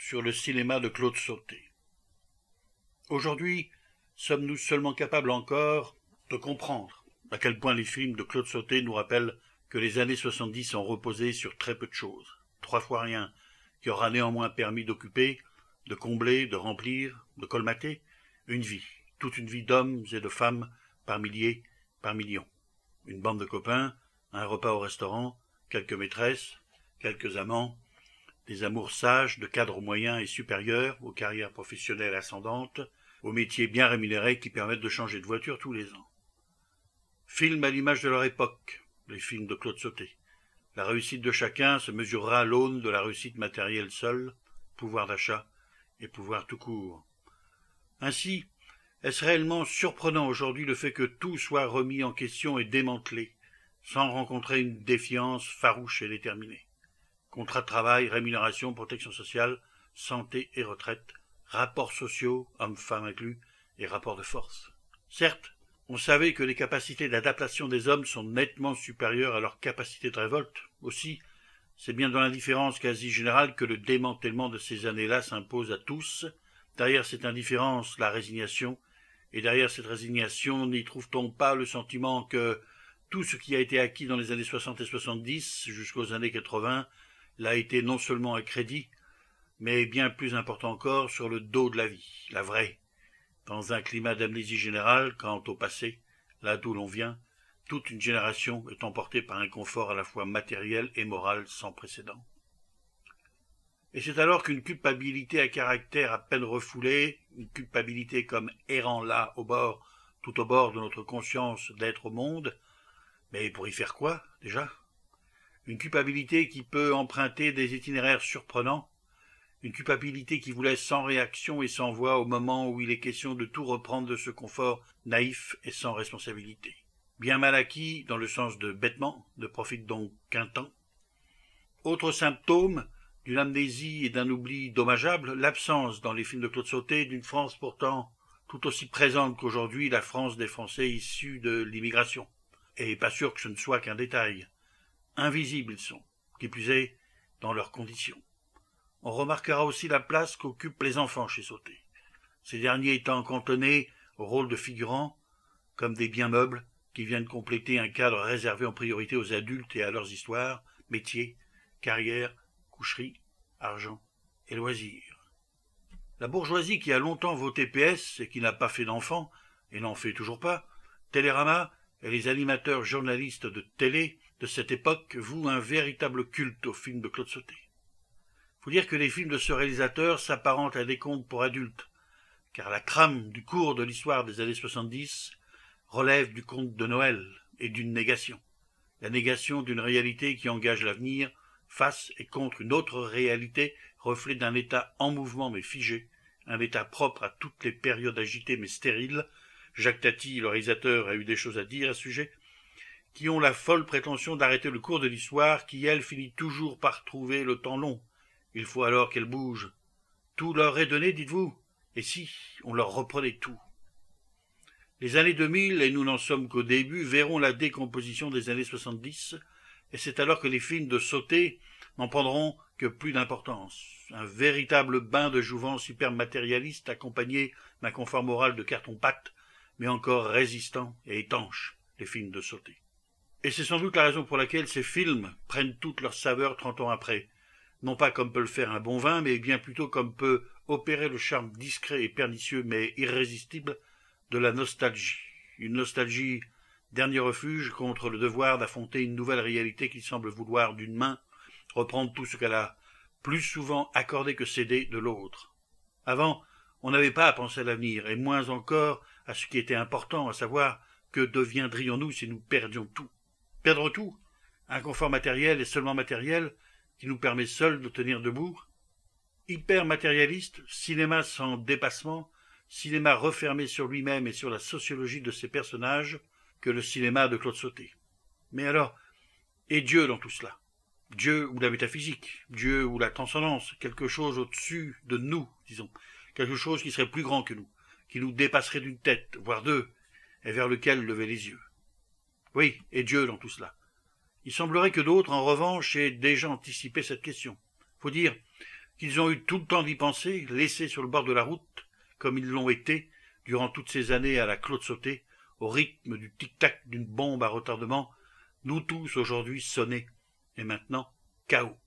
sur le cinéma de Claude Sauté. Aujourd'hui, sommes-nous seulement capables encore de comprendre à quel point les films de Claude Sauté nous rappellent que les années 70 ont reposé sur très peu de choses, trois fois rien, qui aura néanmoins permis d'occuper, de combler, de remplir, de colmater une vie, toute une vie d'hommes et de femmes par milliers, par millions. Une bande de copains, un repas au restaurant, quelques maîtresses, quelques amants, des amours sages de cadres moyens et supérieurs, aux carrières professionnelles ascendantes, aux métiers bien rémunérés qui permettent de changer de voiture tous les ans. Films à l'image de leur époque, les films de Claude Sauté. La réussite de chacun se mesurera à l'aune de la réussite matérielle seule, pouvoir d'achat et pouvoir tout court. Ainsi, est-ce réellement surprenant aujourd'hui le fait que tout soit remis en question et démantelé, sans rencontrer une défiance farouche et déterminée contrat de travail, rémunération, protection sociale, santé et retraite, rapports sociaux, hommes-femmes inclus, et rapports de force. Certes, on savait que les capacités d'adaptation des hommes sont nettement supérieures à leurs capacités de révolte. Aussi, c'est bien dans l'indifférence quasi générale que le démantèlement de ces années-là s'impose à tous. Derrière cette indifférence, la résignation, et derrière cette résignation, n'y trouve-t-on pas le sentiment que tout ce qui a été acquis dans les années 60 et 70 jusqu'aux années 80 l'a été non seulement à crédit, mais bien plus important encore sur le dos de la vie, la vraie, dans un climat d'amnésie générale quant au passé, là d'où l'on vient, toute une génération est emportée par un confort à la fois matériel et moral sans précédent. Et c'est alors qu'une culpabilité à caractère à peine refoulé, une culpabilité comme errant là au bord, tout au bord de notre conscience d'être au monde, mais pour y faire quoi, déjà? une culpabilité qui peut emprunter des itinéraires surprenants, une culpabilité qui vous laisse sans réaction et sans voix au moment où il est question de tout reprendre de ce confort naïf et sans responsabilité. Bien mal acquis, dans le sens de bêtement, ne profite donc qu'un temps. Autre symptôme d'une amnésie et d'un oubli dommageable, l'absence dans les films de Claude Sauté d'une France pourtant tout aussi présente qu'aujourd'hui la France des Français issus de l'immigration. Et pas sûr que ce ne soit qu'un détail. Invisibles sont, qui plus est, dans leurs conditions. On remarquera aussi la place qu'occupent les enfants chez Sauté, ces derniers étant cantonnés au rôle de figurants, comme des biens meubles qui viennent compléter un cadre réservé en priorité aux adultes et à leurs histoires, métiers, carrières, coucheries, argent et loisirs. La bourgeoisie qui a longtemps voté PS et qui n'a pas fait d'enfants, et n'en fait toujours pas, Télérama les animateurs journalistes de télé de cette époque vouent un véritable culte aux films de Claude Sauté. Faut dire que les films de ce réalisateur s'apparentent à des contes pour adultes, car la crame du cours de l'histoire des années 70 relève du conte de Noël et d'une négation, la négation d'une réalité qui engage l'avenir face et contre une autre réalité, reflet d'un état en mouvement mais figé, un état propre à toutes les périodes agitées mais stériles, Jacques Tati, le réalisateur, a eu des choses à dire à ce sujet, qui ont la folle prétention d'arrêter le cours de l'histoire qui, elle, finit toujours par trouver le temps long. Il faut alors qu'elle bouge. Tout leur est donné, dites-vous Et si on leur reprenait tout Les années 2000, et nous n'en sommes qu'au début, verront la décomposition des années 70, et c'est alors que les films de sauter n'en prendront que plus d'importance. Un véritable bain de jouvence hypermatérialiste accompagné d'un confort moral de carton-pâte mais encore résistant et étanches, les films de Sauté. Et c'est sans doute la raison pour laquelle ces films prennent toute leur saveur trente ans après, non pas comme peut le faire un bon vin, mais bien plutôt comme peut opérer le charme discret et pernicieux, mais irrésistible, de la nostalgie. Une nostalgie dernier refuge contre le devoir d'affronter une nouvelle réalité qui semble vouloir d'une main reprendre tout ce qu'elle a plus souvent accordé que cédé de l'autre. Avant, on n'avait pas à penser à l'avenir, et moins encore à ce qui était important, à savoir que deviendrions-nous si nous perdions tout Perdre tout Un confort matériel et seulement matériel qui nous permet seul de tenir debout Hyper matérialiste, cinéma sans dépassement, cinéma refermé sur lui-même et sur la sociologie de ses personnages, que le cinéma de Claude Sauté. Mais alors, et Dieu dans tout cela Dieu ou la métaphysique, Dieu ou la transcendance, quelque chose au-dessus de nous, disons, quelque chose qui serait plus grand que nous, qui nous dépasserait d'une tête, voire deux, et vers lequel lever les yeux. Oui, et Dieu dans tout cela. Il semblerait que d'autres, en revanche, aient déjà anticipé cette question. Faut dire qu'ils ont eu tout le temps d'y penser, laissés sur le bord de la route, comme ils l'ont été durant toutes ces années à la Claude sautée, au rythme du tic-tac d'une bombe à retardement, nous tous aujourd'hui sonnés, et maintenant chaos.